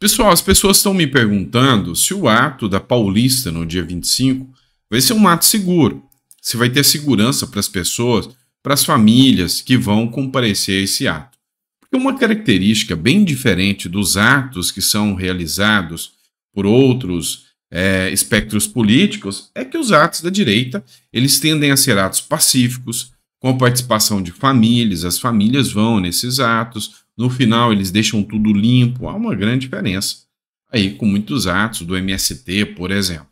Pessoal, as pessoas estão me perguntando se o ato da Paulista no dia 25 vai ser um ato seguro, se vai ter segurança para as pessoas, para as famílias que vão comparecer a esse ato. Porque uma característica bem diferente dos atos que são realizados por outros é, espectros políticos é que os atos da direita eles tendem a ser atos pacíficos, com a participação de famílias, as famílias vão nesses atos, no final, eles deixam tudo limpo, há uma grande diferença. Aí, com muitos atos do MST, por exemplo.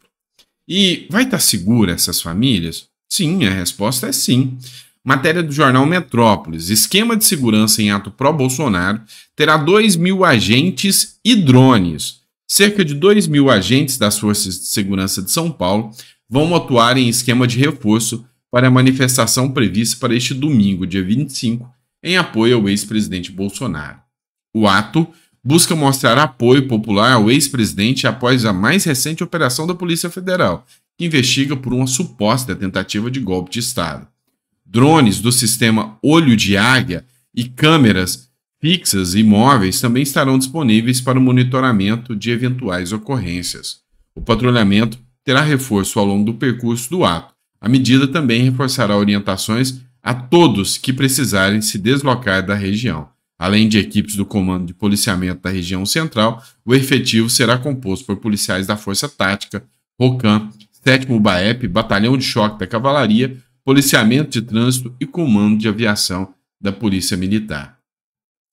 E vai estar tá segura essas famílias? Sim, a resposta é sim. Matéria do jornal Metrópolis: esquema de segurança em ato pró-Bolsonaro terá 2 mil agentes e drones. Cerca de 2 mil agentes das Forças de Segurança de São Paulo vão atuar em esquema de reforço para a manifestação prevista para este domingo, dia 25, em apoio ao ex-presidente Bolsonaro. O ato busca mostrar apoio popular ao ex-presidente após a mais recente operação da Polícia Federal, que investiga por uma suposta tentativa de golpe de Estado. Drones do sistema Olho de Águia e câmeras fixas e móveis também estarão disponíveis para o monitoramento de eventuais ocorrências. O patrulhamento terá reforço ao longo do percurso do ato. A medida também reforçará orientações a todos que precisarem se deslocar da região. Além de equipes do Comando de Policiamento da Região Central, o efetivo será composto por policiais da Força Tática, ROCAM, 7 BAEP, Batalhão de Choque da Cavalaria, Policiamento de Trânsito e Comando de Aviação da Polícia Militar.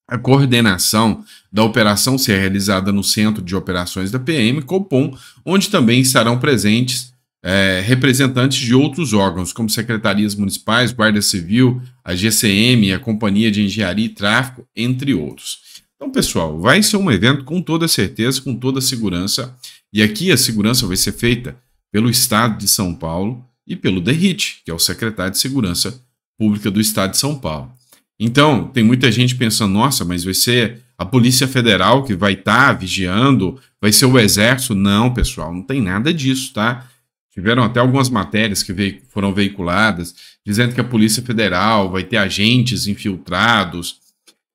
A coordenação da operação será realizada no Centro de Operações da PM, COPOM, onde também estarão presentes é, representantes de outros órgãos, como secretarias municipais, Guarda Civil, a GCM, a Companhia de Engenharia e Tráfico, entre outros. Então, pessoal, vai ser um evento com toda certeza, com toda segurança. E aqui a segurança vai ser feita pelo Estado de São Paulo e pelo DERIT, que é o secretário de Segurança Pública do Estado de São Paulo. Então, tem muita gente pensando, nossa, mas vai ser a Polícia Federal que vai estar tá vigiando, vai ser o Exército. Não, pessoal, não tem nada disso, tá? Tiveram até algumas matérias que veic foram veiculadas, dizendo que a Polícia Federal vai ter agentes infiltrados.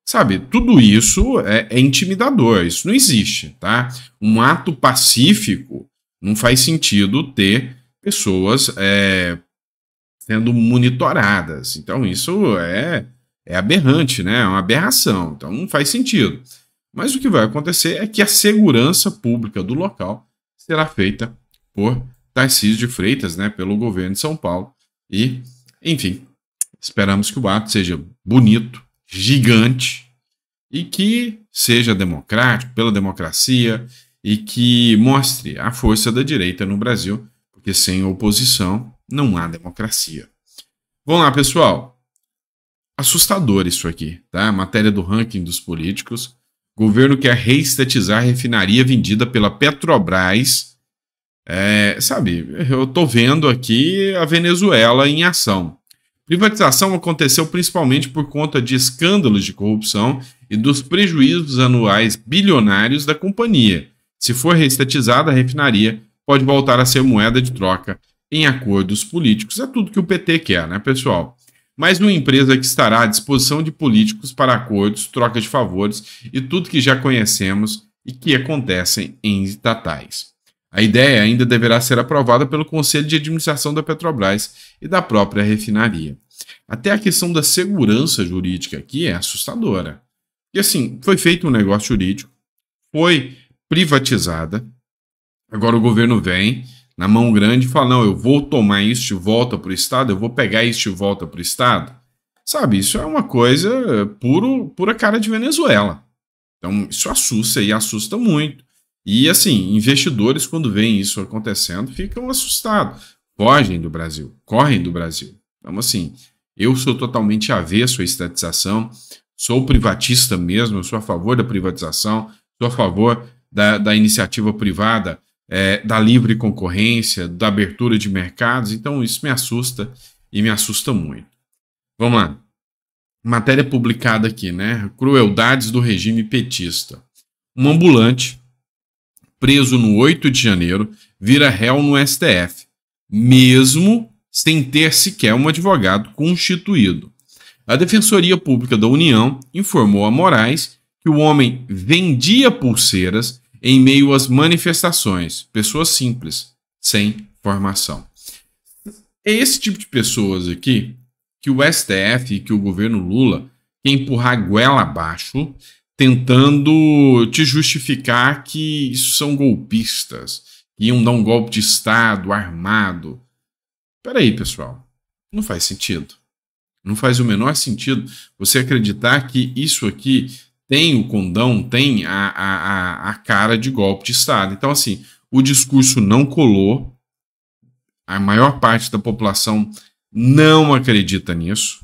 Sabe, tudo isso é, é intimidador, isso não existe, tá? Um ato pacífico não faz sentido ter pessoas é, sendo monitoradas. Então, isso é, é aberrante, né? É uma aberração. Então, não faz sentido. Mas o que vai acontecer é que a segurança pública do local será feita por Tarcísio de Freitas, né, pelo governo de São Paulo. E, enfim, esperamos que o ato seja bonito, gigante e que seja democrático, pela democracia e que mostre a força da direita no Brasil, porque sem oposição não há democracia. Vamos lá, pessoal. Assustador isso aqui, tá? Matéria do ranking dos políticos. Governo quer reestatizar refinaria vendida pela Petrobras é, sabe, eu estou vendo aqui a Venezuela em ação. Privatização aconteceu principalmente por conta de escândalos de corrupção e dos prejuízos anuais bilionários da companhia. Se for reestatizada, a refinaria pode voltar a ser moeda de troca em acordos políticos. É tudo que o PT quer, né, pessoal? Mas uma empresa que estará à disposição de políticos para acordos, troca de favores e tudo que já conhecemos e que acontecem em estatais. A ideia ainda deverá ser aprovada pelo Conselho de Administração da Petrobras e da própria refinaria. Até a questão da segurança jurídica aqui é assustadora. E assim, foi feito um negócio jurídico, foi privatizada, agora o governo vem na mão grande e fala: não, eu vou tomar isso de volta para o Estado, eu vou pegar isso de volta para o Estado. Sabe, isso é uma coisa puro, pura cara de Venezuela. Então, isso assusta e assusta muito. E assim, investidores, quando veem isso acontecendo, ficam assustados, fogem do Brasil, correm do Brasil. Então, assim, eu sou totalmente avesso à estatização, sou privatista mesmo, sou a favor da privatização, sou a favor da, da iniciativa privada, é, da livre concorrência, da abertura de mercados, então isso me assusta e me assusta muito. Vamos lá. Matéria publicada aqui, né? Crueldades do regime petista. Um ambulante preso no 8 de janeiro, vira réu no STF, mesmo sem ter sequer um advogado constituído. A Defensoria Pública da União informou a Moraes que o homem vendia pulseiras em meio às manifestações, pessoas simples, sem formação. É esse tipo de pessoas aqui que o STF e que o governo Lula quer empurrar goela abaixo tentando te justificar que isso são golpistas, iam dar um golpe de Estado armado. Peraí, pessoal, não faz sentido. Não faz o menor sentido você acreditar que isso aqui tem o condão, tem a, a, a, cara de golpe de Estado. Então, assim, o discurso não colou, a maior parte da população não acredita nisso.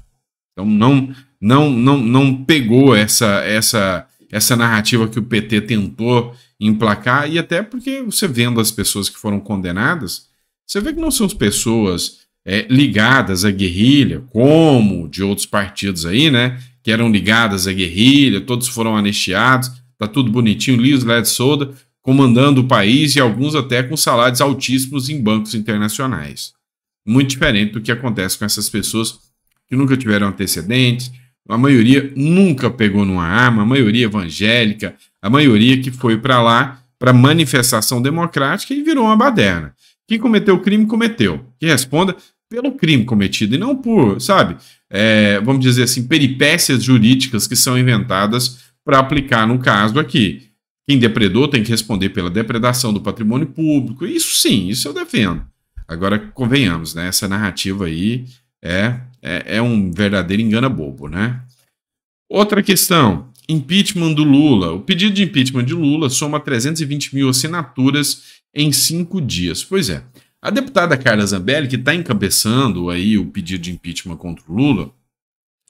Então, não, não, não, não pegou essa, essa, essa narrativa que o PT tentou emplacar, e até porque você vendo as pessoas que foram condenadas, você vê que não são as pessoas é, ligadas à guerrilha, como de outros partidos aí, né? Que eram ligadas à guerrilha, todos foram anistiados, tá tudo bonitinho, Liz led soda, comandando o país e alguns até com salários altíssimos em bancos internacionais. Muito diferente do que acontece com essas pessoas que nunca tiveram antecedentes, a maioria nunca pegou numa arma, a maioria evangélica, a maioria que foi para lá para manifestação democrática e virou uma baderna. Quem cometeu o crime, cometeu. Que responda pelo crime cometido e não por, sabe, é, vamos dizer assim, peripécias jurídicas que são inventadas para aplicar no caso aqui. Quem depredou tem que responder pela depredação do patrimônio público. Isso sim, isso eu defendo. Agora, convenhamos, né? Essa narrativa aí é é, é um verdadeiro engana bobo, né? Outra questão, impeachment do Lula. O pedido de impeachment de Lula soma 320 mil assinaturas em cinco dias. Pois é, a deputada Carla Zambelli, que está encabeçando aí o pedido de impeachment contra o Lula,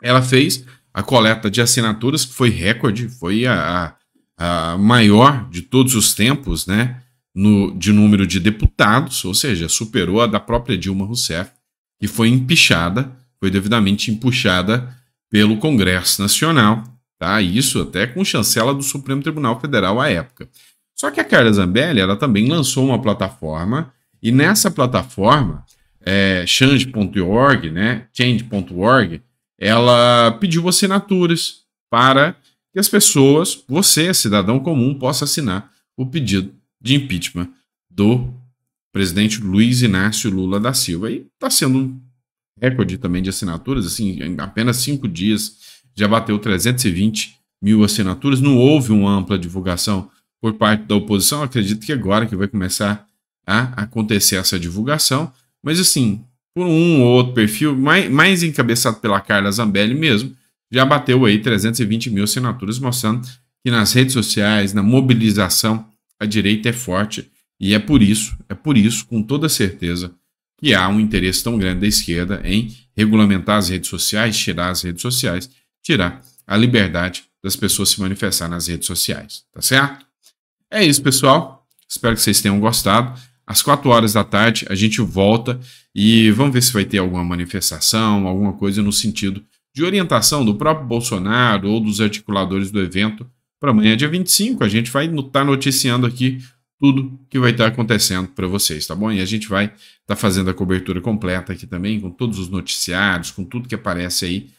ela fez a coleta de assinaturas, que foi recorde, foi a, a maior de todos os tempos, né? No, de número de deputados, ou seja, superou a da própria Dilma Rousseff, que foi empichada foi devidamente empuxada pelo Congresso Nacional, tá? Isso até com chancela do Supremo Tribunal Federal à época. Só que a Carla Zambelli, ela também lançou uma plataforma e nessa plataforma, é, change.org, né? Change.org, ela pediu assinaturas para que as pessoas, você, cidadão comum, possa assinar o pedido de impeachment do presidente Luiz Inácio Lula da Silva. E está sendo recorde também de assinaturas, assim, em apenas cinco dias já bateu 320 mil assinaturas. Não houve uma ampla divulgação por parte da oposição. Eu acredito que agora que vai começar a acontecer essa divulgação, mas assim, por um ou outro perfil, mais, mais encabeçado pela Carla Zambelli mesmo, já bateu aí 320 mil assinaturas, mostrando que nas redes sociais, na mobilização, a direita é forte. E é por isso, é por isso, com toda certeza, que há um interesse tão grande da esquerda em regulamentar as redes sociais, tirar as redes sociais, tirar a liberdade das pessoas se manifestar nas redes sociais, tá certo? É isso, pessoal. Espero que vocês tenham gostado. Às 4 horas da tarde a gente volta e vamos ver se vai ter alguma manifestação, alguma coisa no sentido de orientação do próprio Bolsonaro ou dos articuladores do evento para amanhã, dia 25. A gente vai estar tá noticiando aqui tudo que vai estar acontecendo para vocês, tá bom? E a gente vai estar tá fazendo a cobertura completa aqui também, com todos os noticiários, com tudo que aparece aí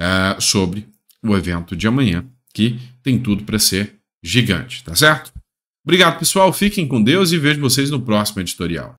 uh, sobre o evento de amanhã, que tem tudo para ser gigante, tá certo? Obrigado, pessoal. Fiquem com Deus e vejo vocês no próximo editorial.